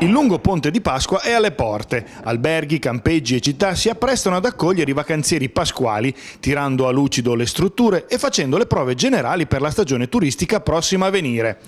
Il lungo ponte di Pasqua è alle porte. Alberghi, campeggi e città si apprestano ad accogliere i vacanzieri pasquali, tirando a lucido le strutture e facendo le prove generali per la stagione turistica prossima a venire.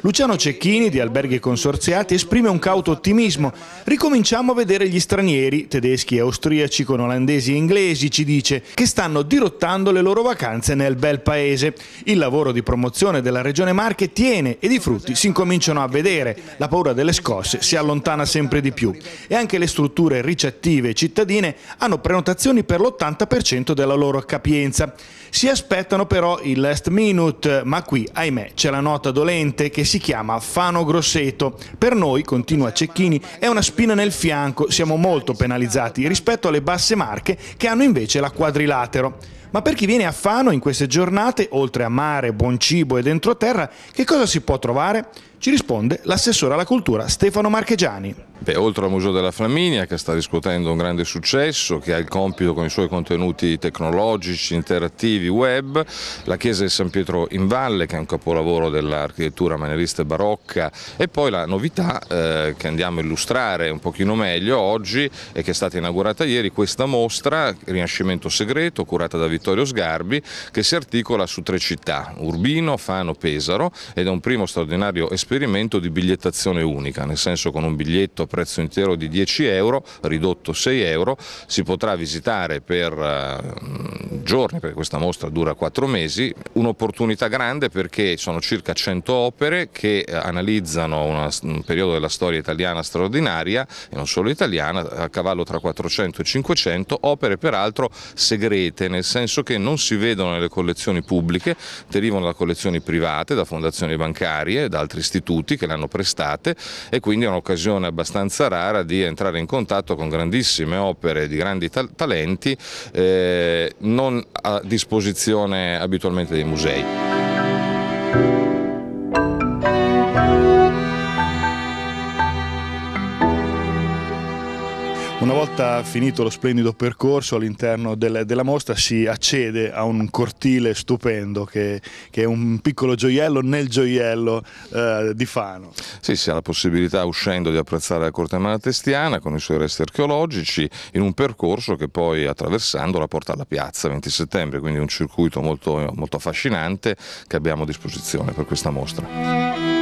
Luciano Cecchini di Alberghi Consorziati esprime un cauto ottimismo. Ricominciamo a vedere gli stranieri, tedeschi, austriaci, con olandesi e inglesi, ci dice, che stanno dirottando le loro vacanze nel bel paese. Il lavoro di promozione della regione Marche tiene ed i frutti si incominciano a vedere. La paura delle scosse si allontana sempre di più e anche le strutture ricettive cittadine hanno prenotazioni per l'80% della loro capienza. Si aspettano però il last minute, ma qui, ahimè, c'è la nota dolente che si chiama Fano Grosseto. Per noi, continua Cecchini, è una spina nel fianco, siamo molto penalizzati rispetto alle basse marche che hanno invece la quadrilatero. Ma per chi viene a Fano in queste giornate, oltre a mare, buon cibo e entroterra, che cosa si può trovare? Ci risponde l'assessore alla cultura Stefano Marchegiani. Beh, oltre al Museo della Flaminia che sta riscuotendo un grande successo, che ha il compito con i suoi contenuti tecnologici, interattivi, web, la chiesa di San Pietro in Valle che è un capolavoro dell'architettura manierista e barocca e poi la novità eh, che andiamo a illustrare un pochino meglio oggi e che è stata inaugurata ieri, questa mostra Rinascimento Segreto curata da Vittorio Vittorio Sgarbi che si articola su tre città, Urbino, Fano, Pesaro ed è un primo straordinario esperimento di bigliettazione unica, nel senso con un biglietto a prezzo intero di 10 euro, ridotto 6 euro, si potrà visitare per eh, giorni, perché questa mostra dura 4 mesi, un'opportunità grande perché sono circa 100 opere che eh, analizzano una, un periodo della storia italiana straordinaria e non solo italiana, a cavallo tra 400 e 500, opere peraltro segrete, nel senso senso che non si vedono nelle collezioni pubbliche, derivano da collezioni private, da fondazioni bancarie, da altri istituti che le hanno prestate e quindi è un'occasione abbastanza rara di entrare in contatto con grandissime opere di grandi talenti eh, non a disposizione abitualmente dei musei. Una volta finito lo splendido percorso all'interno del, della mostra si accede a un cortile stupendo che, che è un piccolo gioiello nel gioiello eh, di Fano. Sì, si ha la possibilità uscendo di apprezzare la corte malatestiana con i suoi resti archeologici in un percorso che poi attraversando la porta alla piazza 20 settembre, quindi un circuito molto, molto affascinante che abbiamo a disposizione per questa mostra.